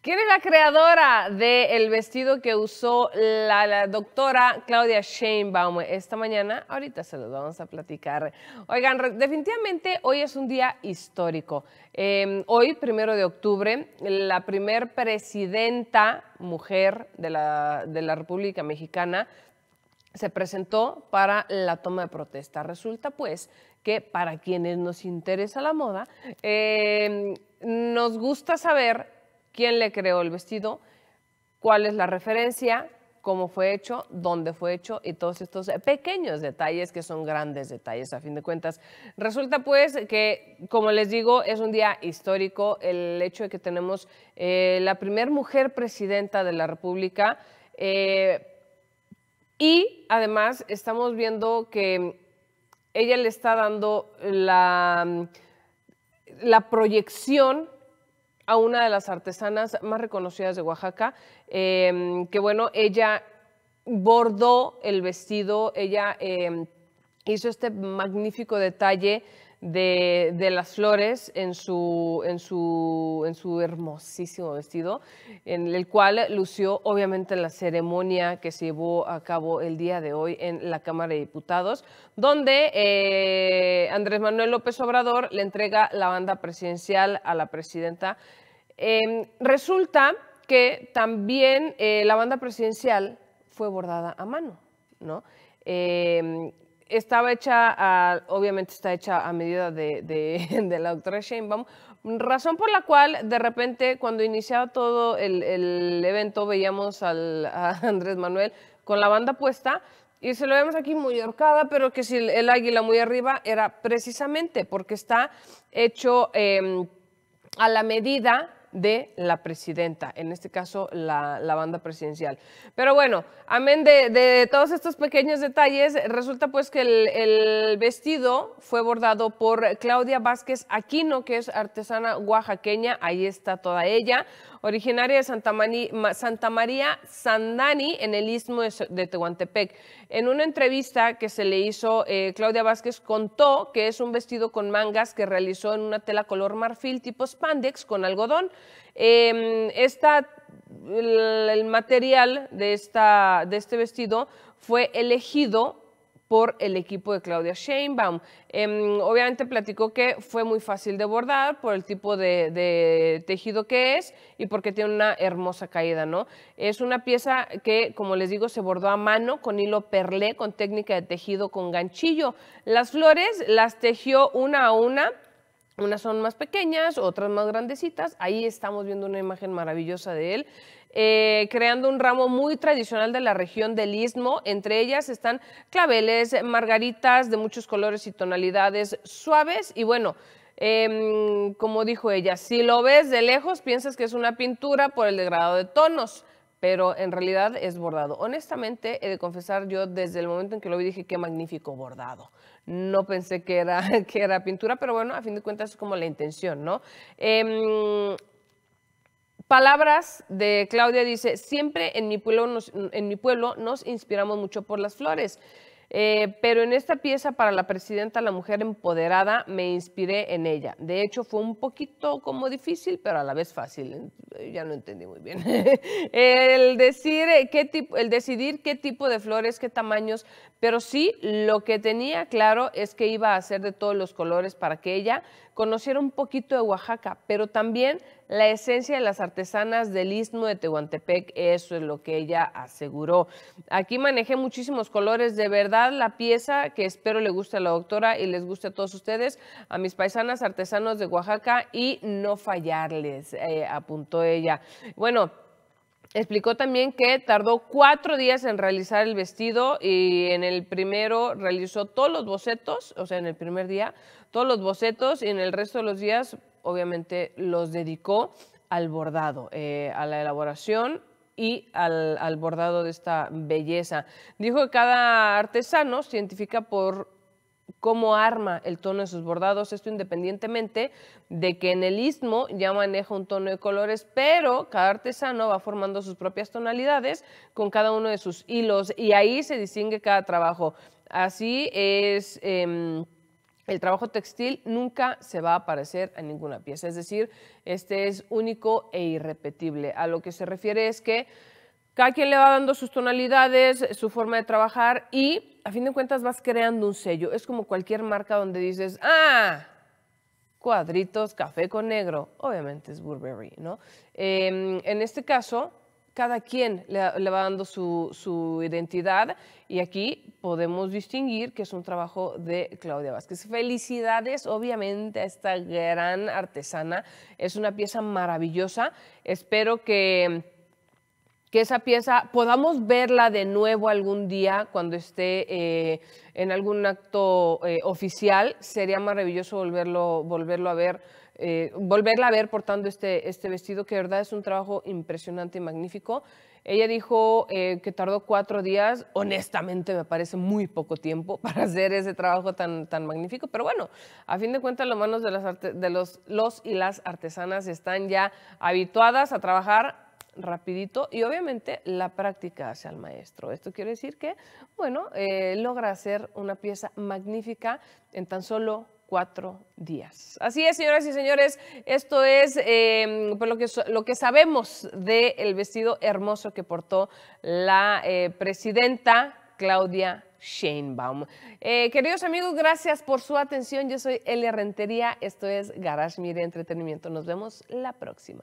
¿Quién es la creadora del vestido que usó la, doctora Claudia Sheinbaum esta mañana? Ahorita se los vamos a platicar. Oigan, definitivamente hoy es un día histórico. Em, hoy, primero de octubre, la primer presidenta mujer de la, República Mexicana se presentó para la toma de protesta. Resulta pues que para quienes nos interesa la moda, em, nos gusta saber quién le creó el vestido, cuál es la referencia, cómo fue hecho, dónde fue hecho y todos estos pequeños detalles que son grandes detalles a fin de cuentas. Resulta pues que, como les digo, es un día histórico el hecho de que tenemos eh, la primer mujer presidenta de la República eh, y además estamos viendo que ella le está dando la, la proyección a una de las artesanas más reconocidas de Oaxaca, em, que bueno, ella bordó el vestido, ella em, hizo este magnífico detalle de, las flores en su, en, su, en su hermosísimo vestido, en el cual lució obviamente la ceremonia que se llevó a cabo el día de hoy en la Cámara de Diputados, donde eh, Andrés Manuel López Obrador le entrega la banda presidencial a la presidenta. Em, resulta que también eh, la banda presidencial fue bordada a mano, ¿no? Em, estaba hecha, obviamente está hecha a medida de, la doctora Sheinbaum, razón por la cual de repente cuando iniciaba todo el, evento veíamos al, a Andrés Manuel con la banda puesta y se lo vemos aquí muy ahorcada, pero que si el, águila muy arriba era precisamente porque está hecho em, a la medida de la presidenta, en este caso la, banda presidencial. Pero bueno, amén de, todos estos pequeños detalles, resulta pues que el, vestido fue bordado por Claudia Vázquez Aquino, que es artesana oaxaqueña, ahí está toda ella originaria de Santa, María Sandani en el istmo de, Tehuantepec. En una entrevista que se le hizo, eh, Claudia Vázquez contó que es un vestido con mangas que realizó en una tela color marfil tipo spandex con algodón. Em, esta, el material de, esta, de este vestido fue elegido por el equipo de Claudia Sheinbaum. Em, obviamente platicó que fue muy fácil de bordar por el tipo de, tejido que es y porque tiene una hermosa caída, ¿no? Es una pieza que, como les digo, se bordó a mano con hilo perlé, con técnica de tejido con ganchillo. Las flores las tejió una a una unas son más pequeñas, otras más grandecitas. Ahí estamos viendo una imagen maravillosa de él. Eh, creando un ramo muy tradicional de la región del Istmo. Entre ellas están claveles, margaritas de muchos colores y tonalidades suaves. Y bueno, em, como dijo ella, si lo ves de lejos piensas que es una pintura por el degradado de tonos pero en realidad es bordado. Honestamente, he de confesar, yo desde el momento en que lo vi dije, qué magnífico bordado. No pensé que era, que era pintura, pero bueno, a fin de cuentas es como la intención, ¿no? Em, palabras de Claudia dice, siempre en mi, pueblo en mi pueblo nos inspiramos mucho por las flores. Eh, pero en esta pieza para la presidenta, la mujer empoderada, me inspiré en ella. De hecho, fue un poquito como difícil, pero a la vez fácil. Eh, ya no entendí muy bien. el, decir eh, qué tipo, el decidir qué tipo de flores, qué tamaños, pero sí lo que tenía claro es que iba a hacer de todos los colores para que ella conociera un poquito de Oaxaca, pero también la esencia de las artesanas del Istmo de Tehuantepec, eso es lo que ella aseguró. Aquí manejé muchísimos colores, de verdad la pieza que espero le guste a la doctora y les guste a todos ustedes, a mis paisanas artesanos de Oaxaca y no fallarles, eh, apuntó ella. Bueno, Explicó también que tardó cuatro días en realizar el vestido y en el primero realizó todos los bocetos, o sea, en el primer día, todos los bocetos y en el resto de los días obviamente los dedicó al bordado, eh, a la elaboración y al, bordado de esta belleza. Dijo que cada artesano se identifica por cómo arma el tono de sus bordados, esto independientemente de que en el istmo ya maneja un tono de colores, pero cada artesano va formando sus propias tonalidades con cada uno de sus hilos y ahí se distingue cada trabajo. Así es... Em, el trabajo textil nunca se va a parecer a ninguna pieza, es decir, este es único e irrepetible. A lo que se refiere es que cada quien le va dando sus tonalidades, su forma de trabajar y a fin de cuentas vas creando un sello. Es como cualquier marca donde dices, ah, cuadritos, café con negro, obviamente es Burberry, ¿no? Em, en este caso, cada quien le, va dando su, su, identidad y aquí podemos distinguir que es un trabajo de Claudia Vázquez. Felicidades, obviamente, a esta gran artesana. Es una pieza maravillosa. Espero que que esa pieza podamos verla de nuevo algún día cuando esté eh, en algún acto eh, oficial, sería maravilloso volverlo, volverlo a ver, eh, volverla a ver portando este, este vestido, que de verdad es un trabajo impresionante y magnífico. Ella dijo que tardó cuatro días, honestamente me parece muy poco tiempo para hacer ese trabajo tan, tan magnífico, pero bueno, a fin de cuentas las manos de, las de los, los y las artesanas están ya habituadas a trabajar rapidito y obviamente la práctica hacia el maestro. Esto quiere decir que, bueno, eh, logra hacer una pieza magnífica en tan solo cuatro días. Así es, señoras y señores, esto es em, por pues lo, que, lo que sabemos del vestido hermoso que portó la eh, presidenta Claudia Sheinbaum. Eh, queridos amigos, gracias por su atención. Yo soy Elia Rentería, esto es Garage Mire Entretenimiento. Nos vemos la próxima.